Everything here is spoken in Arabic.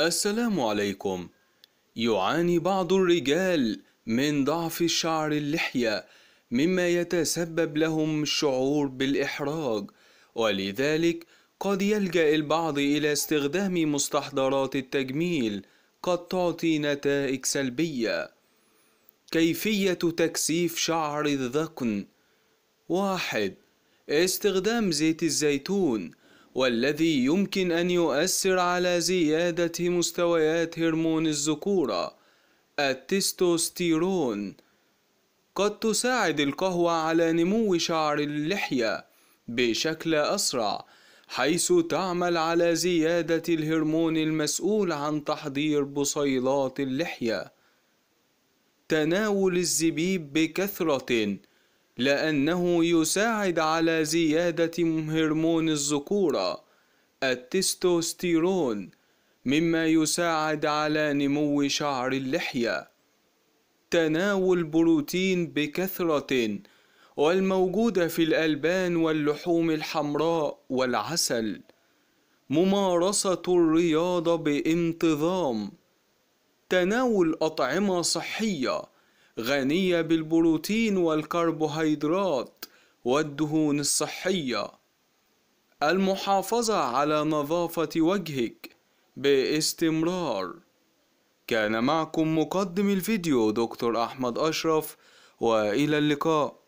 السلام عليكم يعاني بعض الرجال من ضعف شعر اللحية مما يتسبب لهم الشعور بالإحراج ولذلك قد يلجأ البعض إلى استخدام مستحضرات التجميل قد تعطي نتائج سلبية كيفية تكثيف شعر الذقن واحد استخدام زيت الزيتون والذي يمكن أن يؤثر على زيادة مستويات هرمون الذكورة التستوستيرون قد تساعد القهوة على نمو شعر اللحية بشكل أسرع حيث تعمل على زيادة الهرمون المسؤول عن تحضير بصيلات اللحية تناول الزبيب بكثرة لأنه يساعد على زيادة هرمون الذكورة التستوستيرون مما يساعد على نمو شعر اللحية تناول بروتين بكثرة والموجودة في الألبان واللحوم الحمراء والعسل ممارسة الرياضة بانتظام تناول أطعمة صحية غنية بالبروتين والكربوهيدرات والدهون الصحية المحافظة على نظافة وجهك باستمرار كان معكم مقدم الفيديو دكتور أحمد أشرف وإلى اللقاء